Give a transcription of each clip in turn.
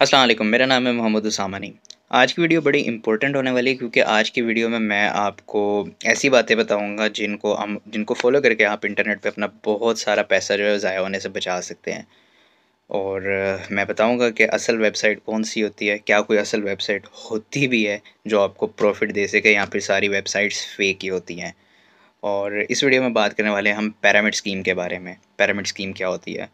असलम मेरा नाम है मोहम्मद उसामानी आज की वीडियो बड़ी इंपॉर्टेंट होने वाली है क्योंकि आज की वीडियो में मैं आपको ऐसी बातें बताऊंगा जिनको हम जिनको फॉलो करके आप इंटरनेट पे अपना बहुत सारा पैसा जो है ज़ाया होने से बचा सकते हैं और मैं बताऊंगा कि असल वेबसाइट कौन सी होती है क्या कोई असल वेबसाइट होती भी है जो आपको प्रॉफिट दे सके या फिर सारी वेबसाइट्स फेक ही होती हैं और इस वीडियो में बात करने वाले हैं हम पैरामिड स्कीम के बारे में पैरामिड स्कीम क्या होती है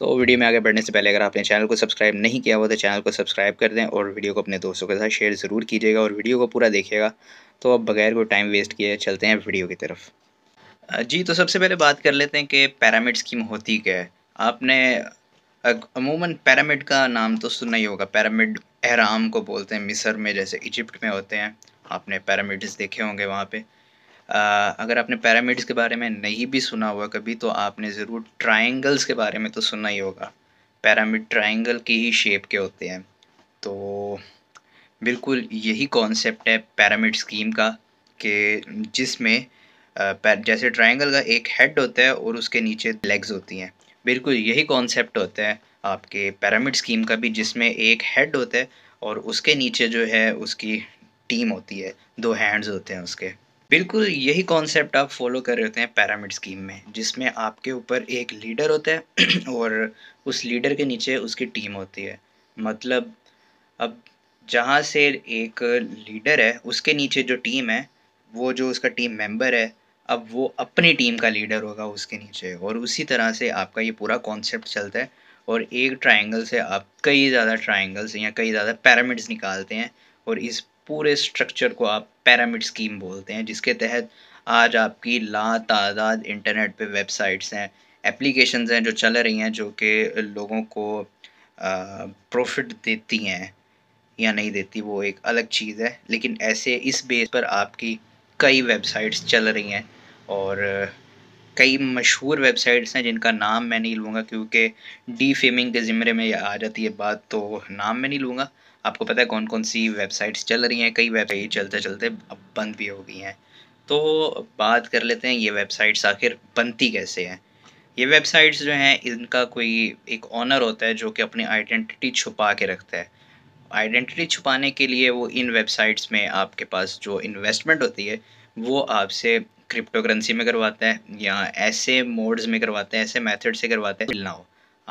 तो वीडियो में आगे बढ़ने से पहले अगर आपने चैनल को सब्सक्राइब नहीं किया हुआ तो चैनल को सब्सक्राइब कर दें और वीडियो को अपने दोस्तों के साथ शेयर ज़रूर कीजिएगा और वीडियो को पूरा देखिएगा तो अब बगैर कोई टाइम वेस्ट किए चलते हैं वीडियो की तरफ जी तो सबसे पहले बात कर लेते हैं कि पैरामिड स्कीम होती क्या है आपने अमूमन पैरामिड का नाम तो सुनना ही होगा पैरामिड एहराम को बोलते हैं मिसर में जैसे इजिप्ट में होते हैं आपने पैरामिड्स देखे होंगे वहाँ पे अगर आपने पैरामिड्स के बारे में नहीं भी सुना हुआ कभी तो आपने ज़रूर ट्राइंगल्स के बारे में तो सुना ही होगा पैरामिड ट्राइंगल की ही शेप के होते हैं तो बिल्कुल यही कॉन्सेप्ट है पैरामिड स्कीम का कि जिसमें जैसे ट्राइंगल का एक हेड होता है और उसके नीचे लेग्स होती हैं बिल्कुल यही कॉन्सेप्ट होता है आपके पैरामिड स्कीम का भी जिसमें एक हेड होता है और उसके नीचे जो है उसकी टीम होती है दो हैंड्स होते हैं उसके बिल्कुल यही कॉन्सेप्ट आप फॉलो कर रहे होते हैं पैरामिड स्कीम में जिसमें आपके ऊपर एक लीडर होता है और उस लीडर के नीचे उसकी टीम होती है मतलब अब जहाँ से एक लीडर है उसके नीचे जो टीम है वो जो उसका टीम मेंबर है अब वो अपनी टीम का लीडर होगा उसके नीचे और उसी तरह से आपका ये पूरा कॉन्सेप्ट चलता है और एक ट्राइंगल से आप कई ज़्यादा ट्राइंगल्स या कई ज़्यादा पैरामिड्स निकालते हैं और इस पूरे स्ट्रक्चर को आप पैरामिड स्कीम बोलते हैं जिसके तहत आज आपकी ला तादाद इंटरनेट पे वेबसाइट्स हैं एप्लीकेशंस हैं जो चल रही हैं जो कि लोगों को प्रॉफिट देती हैं या नहीं देती वो एक अलग चीज़ है लेकिन ऐसे इस बेस पर आपकी कई वेबसाइट्स चल रही हैं और कई मशहूर वेबसाइट्स हैं जिनका नाम मैं नहीं लूँगा क्योंकि डी फेमिंग के ज़िम्मे में आ जाती है बात तो नाम मैं नहीं लूँगा आपको पता है कौन कौन सी वेबसाइट्स चल रही हैं कई वेबसाइट चलते चलते अब बंद भी हो गई हैं तो बात कर लेते हैं ये वेबसाइट्स आखिर बनती कैसे हैं ये वेबसाइट्स जो हैं इनका कोई एक ऑनर होता है जो कि अपनी आइडेंटिटी छुपा के रखता है आइडेंटिटी छुपाने के लिए वो इन वेबसाइट्स में आपके पास जो इन्वेस्टमेंट होती है वो आपसे क्रिप्टो करेंसी में करवाता है या ऐसे मोड्स में करवाते हैं ऐसे मेथड से करवाता है मिलना हो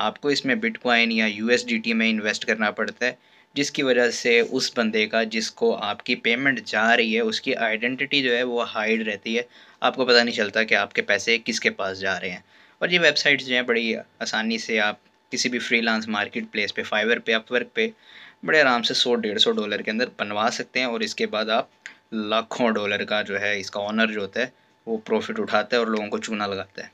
आपको इसमें बिटकॉइन या यू में इन्वेस्ट करना पड़ता है जिसकी वजह से उस बंदे का जिसको आपकी पेमेंट जा रही है उसकी आइडेंटिटी जो है वो हाइड रहती है आपको पता नहीं चलता कि आपके पैसे किसके पास जा रहे हैं और ये वेबसाइट्स जो हैं बड़ी आसानी से आप किसी भी फ्रीलांस मार्केट प्लेस पे फाइवर पे अपवर्क पे बड़े आराम से सौ डेढ़ सौ डॉलर के अंदर बनवा सकते हैं और इसके बाद आप लाखों डॉलर का जो है इसका ऑनर जो होता है वो प्रॉफिट उठाता है और लोगों को चूना लगाता है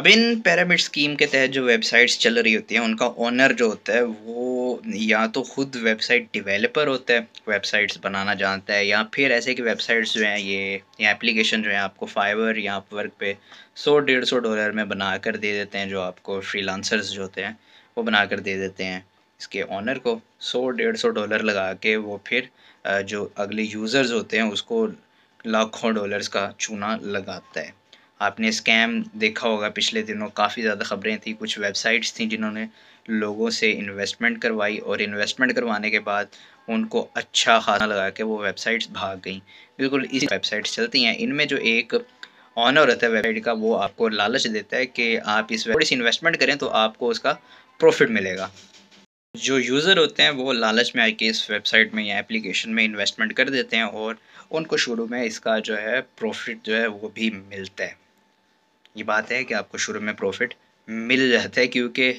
अब इन पैरामिड स्कीम के तहत जो वेबसाइट्स चल रही होती हैं उनका ऑनर जो होता है वो या तो खुद वेबसाइट डिवेलपर होता है वेबसाइट्स बनाना जानता है या फिर ऐसे कि वेबसाइट्स जो हैं ये या एप्लीकेशन जो है आपको फाइवर या अपवर्क पे सौ डेढ़ सौ डॉलर में बना कर दे देते हैं जो आपको फ्री जो होते हैं वो बना कर दे देते हैं इसके ऑनर को सौ डेढ़ सौ डॉलर लगा के वो फिर जो अगले यूज़र्स होते हैं उसको लाखों डॉलर्स का चूना लगाता है आपने स्कैम देखा होगा पिछले दिनों काफ़ी ज़्यादा खबरें थी कुछ वेबसाइट्स थी जिन्होंने लोगों से इन्वेस्टमेंट करवाई और इन्वेस्टमेंट करवाने के बाद उनको अच्छा खासा लगा के वो वेबसाइट्स भाग गई बिल्कुल इसी वेबसाइट्स चलती हैं इनमें जो एक ऑनर रहता है वेबसाइट का वो आपको लालच देता है कि आप इस वेबसाइट से इन्वेस्टमेंट करें तो आपको उसका प्रॉफिट मिलेगा जो यूज़र होते हैं वो लालच में आके इस वेबसाइट में या एप्लीकेशन में इन्वेस्टमेंट कर देते हैं और उनको शुरू में इसका जो है प्रॉफिट जो है वो भी मिलता है ये बात है कि आपको शुरू में प्रॉफिट मिल जाता है क्योंकि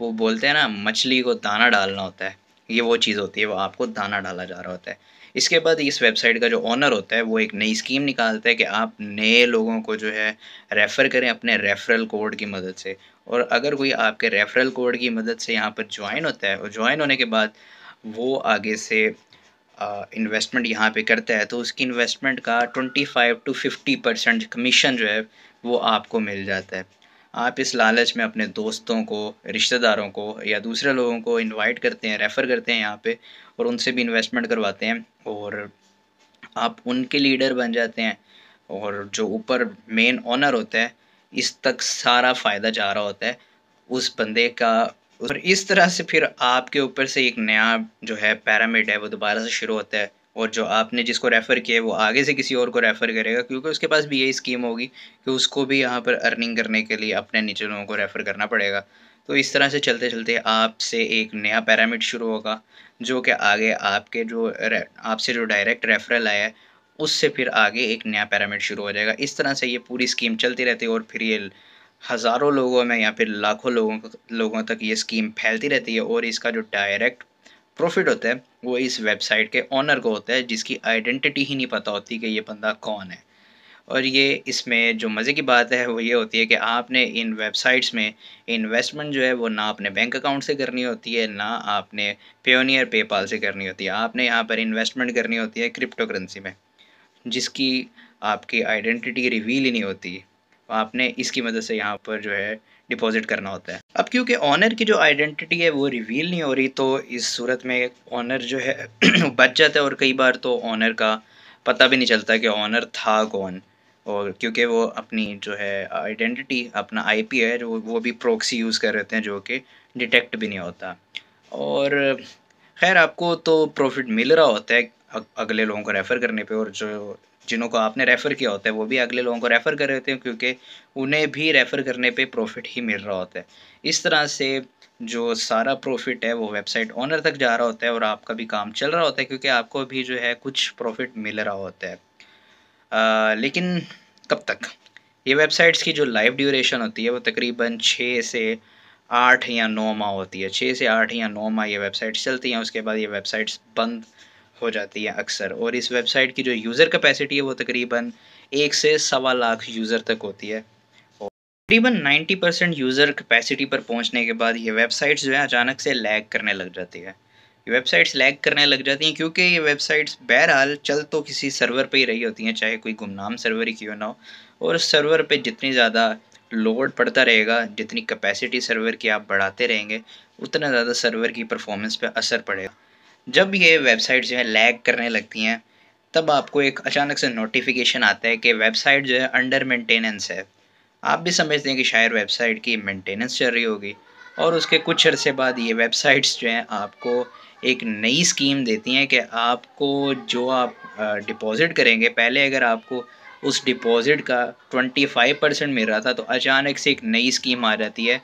वो बोलते हैं ना मछली को दाना डालना होता है ये वो चीज़ होती है वो आपको दाना डाला जा रहा होता है इसके बाद इस वेबसाइट का जो ऑनर होता है वो एक नई स्कीम निकालता है कि आप नए लोगों को जो है रेफ़र करें अपने रेफरल कोड की मदद से और अगर कोई आपके रेफरल कोड की मदद से यहाँ पर ज्वाइन होता है और ज्वाइन होने के बाद वो आगे से इन्वेस्टमेंट यहाँ पे करता है तो उसकी इन्वेस्टमेंट का 25 टू 50 परसेंट कमीशन जो है वो आपको मिल जाता है आप इस लालच में अपने दोस्तों को रिश्तेदारों को या दूसरे लोगों को इनवाइट करते हैं रेफ़र करते हैं यहाँ पे और उनसे भी इन्वेस्टमेंट करवाते हैं और आप उनके लीडर बन जाते हैं और जो ऊपर मेन ऑनर होता है इस तक सारा फ़ायदा जा रहा होता है उस बंदे का और इस तरह से फिर आपके ऊपर से एक नया जो है पैरामिड है वो दोबारा से शुरू होता है और जो आपने जिसको रेफ़र किया है वो आगे से किसी और को रेफ़र करेगा क्योंकि उसके पास भी यही स्कीम होगी कि उसको भी यहाँ पर अर्निंग करने के लिए अपने नीचे लोगों को रेफ़र करना पड़ेगा तो इस तरह से चलते चलते आपसे एक नया पैरामिड शुरू होगा जो कि आगे आपके जो आपसे जो डायरेक्ट रेफरल आया है उससे फिर आगे एक नया पैरामिड शुरू हो जाएगा इस तरह से ये पूरी स्कीम चलती रहती है और फिर ये हज़ारों लोगों में या फिर लाखों लोगों लोगों तक ये स्कीम फैलती रहती है और इसका जो डायरेक्ट प्रॉफिट होता है वो इस वेबसाइट के ऑनर को होता है जिसकी आइडेंटिटी ही नहीं पता होती कि ये बंदा कौन है और ये इसमें जो मज़े की बात है वो ये होती है कि आपने इन वेबसाइट्स में इन्वेस्टमेंट जो है वो ना अपने बैंक अकाउंट से करनी होती है ना आपने पेनियर पेपाल से करनी होती है आपने यहाँ पर इन्वेस्टमेंट करनी होती है क्रिप्टो करेंसी में जिसकी आपकी आइडेंटिटी रिवील ही नहीं होती आपने इसकी मदद से यहाँ पर जो है डिपॉजिट करना होता है अब क्योंकि ऑनर की जो आइडेंटिटी है वो रिवील नहीं हो रही तो इस सूरत में ऑनर जो है बच जाता है और कई बार तो ऑनर का पता भी नहीं चलता कि ऑनर था कौन और क्योंकि वो अपनी जो है आइडेंटिटी अपना आईपी है जो वो भी प्रोक्सी यूज़ कर रहे हैं जो कि डिटेक्ट भी नहीं होता और खैर आपको तो प्रॉफिट मिल रहा होता है अगले लोगों को रेफ़र करने पे और जो जिन्हों को आपने रेफ़र किया होता है वो भी अगले लोगों को रेफ़र कर रहे होते हैं क्योंकि उन्हें भी रेफ़र करने पे प्रॉफिट ही मिल रहा होता है इस तरह से जो सारा प्रॉफिट है वो वेबसाइट ऑनर तक जा रहा होता है और आपका भी काम चल रहा होता है क्योंकि आपको भी जो है कुछ प्रॉफिट मिल रहा होता है आ, लेकिन कब तक ये वेबसाइट्स की जो लाइफ ड्यूरेशन होती है वो तकरीबन छः से आठ या नौ माह होती है छः से आठ या नौ माह ये वेबसाइट्स चलती हैं उसके बाद ये वेबसाइट्स बंद हो जाती है अक्सर और इस वेबसाइट की जो यूज़र कैपेसिटी है वो तकरीबन एक से सवा लाख यूज़र तक होती है और तकरीबन 90 परसेंट यूज़र कैपेसिटी पर पहुंचने के बाद ये वेबसाइट्स जो है अचानक से लैग करने लग जाती है ये वेबसाइट्स लैग करने लग जाती हैं क्योंकि ये वेबसाइट्स बहरहाल चल तो किसी सर्वर पर ही रही होती हैं चाहे कोई गुमनाम सर्वर ही क्यों ना हो और सर्वर पर जितनी ज़्यादा लोड पड़ता रहेगा जितनी कैपेसिटी सर्वर की आप बढ़ाते रहेंगे उतना ज़्यादा सर्वर की परफॉर्मेंस पर असर पड़ेगा जब ये वेबसाइट जो है लैग करने लगती हैं तब आपको एक अचानक से नोटिफिकेशन आता है कि वेबसाइट जो है अंडर मेंटेनेंस है आप भी समझते हैं कि शायद वेबसाइट की मेंटेनेंस चल रही होगी और उसके कुछ अरसे बाद ये वेबसाइट्स जो हैं आपको एक नई स्कीम देती हैं कि आपको जो आप डिपॉज़िट करेंगे पहले अगर आपको उस डिपॉज़िट का 25 परसेंट मिल रहा था तो अचानक से एक नई स्कीम आ जाती है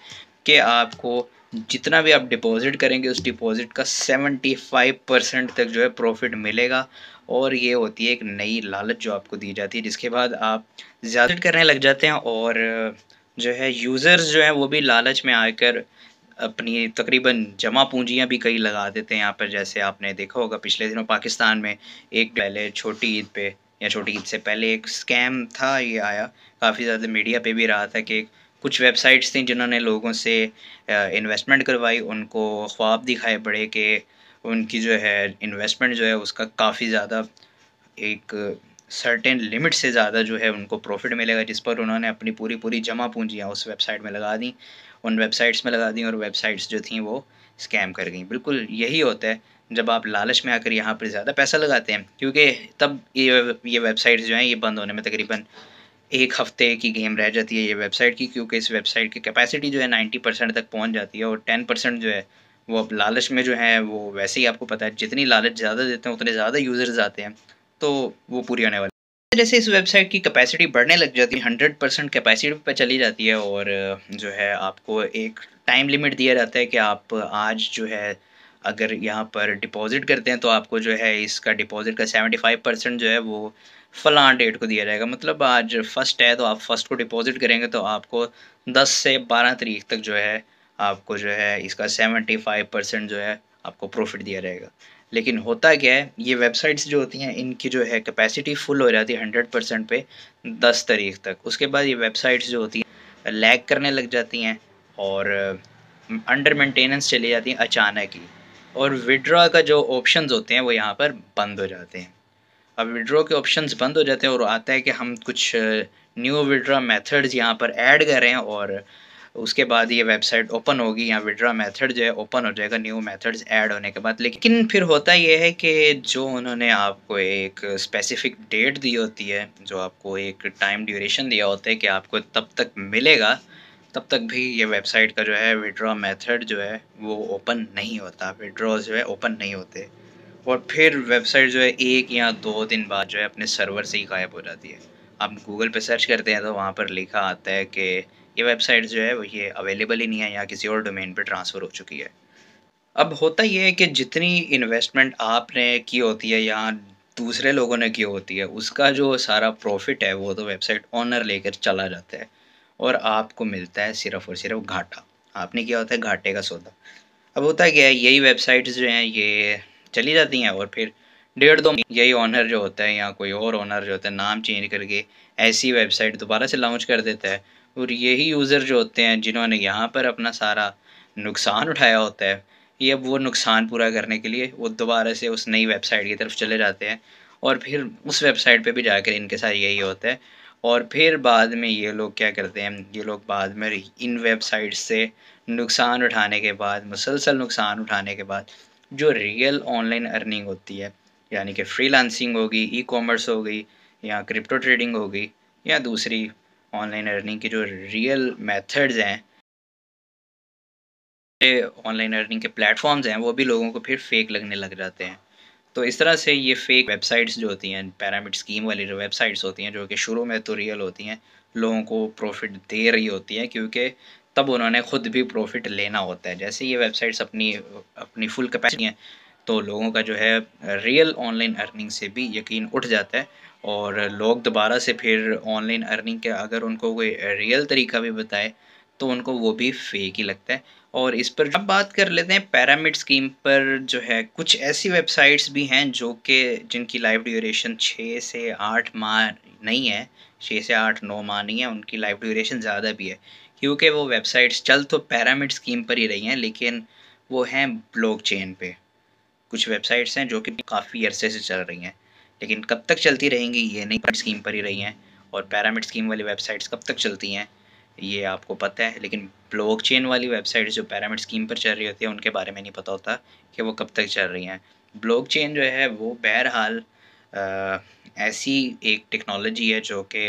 कि आपको जितना भी आप डिपॉजिट करेंगे उस डिपॉजिट का 75 परसेंट तक जो है प्रॉफिट मिलेगा और ये होती है एक नई लालच जो आपको दी जाती है जिसके बाद आप ज़्यादा करने लग जाते हैं और जो है यूज़र्स जो हैं वो भी लालच में आकर अपनी तकरीबन जमा पूंजियां भी कई लगा देते हैं यहाँ पर जैसे आपने देखा होगा पिछले दिनों पाकिस्तान में एक पहले छोटी ईद पे या छोटी ईद से पहले एक स्कैम था ये आया काफ़ी ज़्यादा मीडिया पे भी रहा था कि एक कुछ वेबसाइट्स थी जिन्होंने लोगों से इन्वेस्टमेंट करवाई उनको ख्वाब दिखाए पड़े कि उनकी जो है इन्वेस्टमेंट जो है उसका काफ़ी ज़्यादा एक सर्टेन लिमिट से ज़्यादा जो है उनको प्रॉफिट मिलेगा जिस पर उन्होंने अपनी पूरी पूरी जमा पूंजियाँ उस वेबसाइट में लगा दी उन वेबसाइट्स में लगा दी और वेबसाइट्स जो थी वो स्कैम कर गई बिल्कुल यही होता है जब आप लालच में आकर यहाँ पर ज़्यादा पैसा लगाते हैं क्योंकि तब ये ये वेबसाइट्स जो हैं ये बंद होने में तकरीबन एक हफ्ते की गेम रह जाती है ये वेबसाइट की क्योंकि इस वेबसाइट की कैपेसिटी जो है नाइन्टी परसेंट तक पहुंच जाती है और टेन परसेंट जो है वो अब लालच में जो है वो वैसे ही आपको पता है जितनी लालच ज़्यादा देते हैं उतने ज़्यादा यूज़र्स आते हैं तो वो पूरी होने वाली जैसे इस वेबसाइट की कैपेसिटी बढ़ने लग जाती है हंड्रेड परसेंट कैपेसिटी पर चली जाती है और जो है आपको एक टाइम लिमिट दिया जाता है कि आप आज जो है अगर यहाँ पर डिपॉज़िट करते हैं तो आपको जो है इसका डिपॉज़िट का सेवेंटी फाइव परसेंट जो है वो फ़लाँ डेट को दिया जाएगा मतलब आज फर्स्ट है तो आप फर्स्ट को डिपॉज़िट करेंगे तो आपको दस से बारह तारीख तक जो है आपको जो है इसका सेवेंटी फाइव परसेंट जो है आपको प्रॉफिट दिया जाएगा लेकिन होता क्या है ये वेबसाइट्स जो होती हैं इनकी जो है कैपेसिटी फुल हो जाती है हंड्रेड परसेंट पे दस तारीख तक उसके बाद ये वेबसाइट्स जो होती हैं लैग करने लग जाती हैं और अंडर मेंटेनेंस चली जाती हैं अचानक ही और विड्रा का जो ऑप्शन होते हैं वो यहाँ पर बंद हो जाते हैं अब विड्रॉ के ऑप्शन बंद हो जाते हैं और आता है कि हम कुछ न्यू विड्रा मेथड्स यहाँ पर ऐड करें और उसके बाद ये वेबसाइट ओपन होगी या विड्रा मेथड जो है ओपन हो जाएगा न्यू मेथड्स ऐड होने के बाद लेकिन फिर होता ये है कि जो उन्होंने आपको एक स्पेसिफिक डेट दी होती है जो आपको एक टाइम ड्यूरेशन दिया होता है कि आपको तब तक मिलेगा तब तक भी ये वेबसाइट का जो है विड्रॉ मेथड जो है वो ओपन नहीं होता विड्रॉ जो है ओपन नहीं होते और फिर वेबसाइट जो है एक या दो दिन बाद जो है अपने सर्वर से ही गायब हो जाती है आप गूगल पे सर्च करते हैं तो वहाँ पर लिखा आता है कि ये वेबसाइट जो है वो ये अवेलेबल ही नहीं है या किसी और डोमेन पर ट्रांसफ़र हो चुकी है अब होता ये है कि जितनी इन्वेस्टमेंट आपने की होती है या दूसरे लोगों ने की होती है उसका जो सारा प्रॉफिट है वो तो वेबसाइट ऑनर लेकर चला जाता है और आपको मिलता है सिर्फ और सिर्फ घाटा आपने किया होता है घाटे का सौदा अब होता है क्या है यही वेबसाइट्स जो हैं ये चली जाती हैं और फिर डेढ़ दो यही ऑनर जो होता है या कोई और ऑनर जो होता है नाम चेंज करके ऐसी वेबसाइट दोबारा से लॉन्च कर देता है और यही यूज़र जो होते हैं जिन्होंने यहाँ पर अपना सारा नुकसान उठाया होता है ये अब वो नुकसान पूरा करने के लिए वो दोबारा से उस नई वेबसाइट की तरफ चले जाते हैं और फिर उस वेबसाइट पे भी जाकर इनके साथ यही होता है और फिर बाद में ये लोग क्या करते हैं ये लोग बाद में इन वेबसाइट से नुकसान उठाने के बाद मुसलसल नुकसान उठाने के बाद जो रियल ऑनलाइन अर्निंग होती है यानी कि फ्रीलांसिंग होगी ई कॉमर्स हो गई या क्रिप्टो ट्रेडिंग होगी या दूसरी ऑनलाइन अर्निंग के जो रियल मेथड्स हैं ऑनलाइन अर्निंग के प्लेटफॉर्म्स हैं वो भी लोगों को फिर फेक लगने लग जाते हैं तो इस तरह से ये फेक वेबसाइट्स जो होती हैं पैरामिड स्कीम वाली जो वेबसाइट्स होती हैं जो कि शुरू में तो रियल होती हैं लोगों को प्रॉफिट दे रही होती हैं क्योंकि तब उन्होंने खुद भी प्रॉफिट लेना होता है जैसे ये वेबसाइट्स अपनी अपनी फुल कैपेसिटी हैं तो लोगों का जो है रियल ऑनलाइन अर्निंग से भी यकीन उठ जाता है और लोग दोबारा से फिर ऑनलाइन अर्निंग का अगर उनको कोई रियल तरीका भी बताए तो उनको वो भी फेक ही लगता है और इस पर अब बात कर लेते हैं पैरामिड स्कीम पर जो है कुछ ऐसी वेबसाइट्स भी हैं जो कि जिनकी लाइफ ड्यूरेशन छः से आठ माह नहीं है छः से आठ नौ माह नहीं है उनकी लाइफ ड्यूरेशन ज़्यादा भी है क्योंकि वो वेबसाइट्स चल तो पैरामिड स्कीम पर ही रही हैं लेकिन वो हैं ब्लॉक चेन पर कुछ वेबसाइट्स हैं जो कि काफ़ी अरसे से चल रही हैं लेकिन कब तक चलती रहेंगी ये नहीं स्कीम पर ही रही हैं और पैरामिड स्कीम वाली वेबसाइट्स कब तक चलती हैं ये आपको पता है लेकिन ब्लॉकचेन वाली वेबसाइट जो पैरामिड स्कीम पर चल रही होती है उनके बारे में नहीं पता होता कि वो कब तक चल रही हैं ब्लॉकचेन जो है वो बहरहाल ऐसी एक टेक्नोलॉजी है जो कि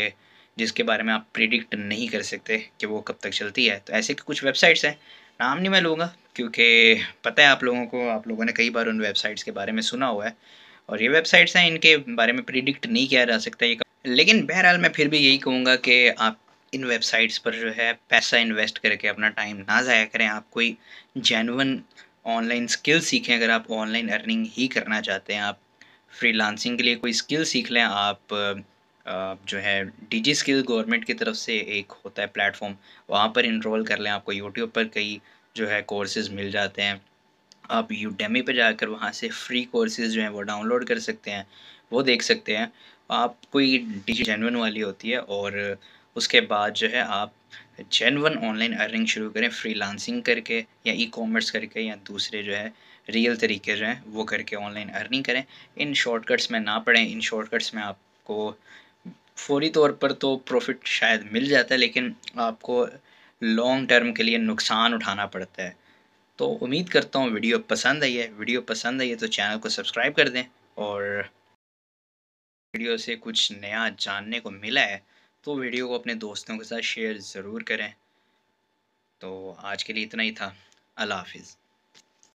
जिसके बारे में आप प्रिडिक्ट नहीं कर सकते कि वो कब तक चलती है तो ऐसे कुछ वेबसाइट्स हैं नाम नहीं मैं लूँगा क्योंकि पता है आप लोगों को आप लोगों ने कई बार उन वेबसाइट्स के बारे में सुना हुआ है और ये वेबसाइट्स हैं इनके बारे में प्रिडिक्ट नहीं किया जा सकता ये लेकिन बहरहाल मैं फिर भी यही कहूँगा कि आप इन वेबसाइट्स पर जो है पैसा इन्वेस्ट करके अपना टाइम ना ज़ाया करें आप कोई जेनवन ऑनलाइन स्किल सीखें अगर आप ऑनलाइन अर्निंग ही करना चाहते हैं आप फ्रीलांसिंग के लिए कोई स्किल सीख लें आप जो है डिजी स्किल गवर्नमेंट की तरफ से एक होता है प्लेटफॉर्म वहाँ पर इनरोल कर लें आपको यूट्यूब पर कई जो है कोर्सेज मिल जाते हैं आप यूडेमी पर जाकर वहाँ से फ्री कोर्सेज जो हैं वो डाउनलोड कर सकते हैं वो देख सकते हैं आप कोई डिजी जेनवन वाली होती है और उसके बाद जो है आप जेनवन ऑनलाइन अर्निंग शुरू करें फ्रीलांसिंग करके या ई कॉमर्स करके या दूसरे जो है रियल तरीके जो हैं वो करके ऑनलाइन अर्निंग करें इन शॉर्टकट्स में ना पढ़ें इन शॉर्टकट्स में आपको फौरी तौर पर तो प्रॉफिट शायद मिल जाता है लेकिन आपको लॉन्ग टर्म के लिए नुकसान उठाना पड़ता है तो उम्मीद करता हूँ वीडियो पसंद आई है वीडियो पसंद आई है तो चैनल को सब्सक्राइब कर दें और वीडियो से कुछ नया जानने को मिला है तो वीडियो को अपने दोस्तों के साथ शेयर ज़रूर करें तो आज के लिए इतना ही था अल्लाह हाफिज़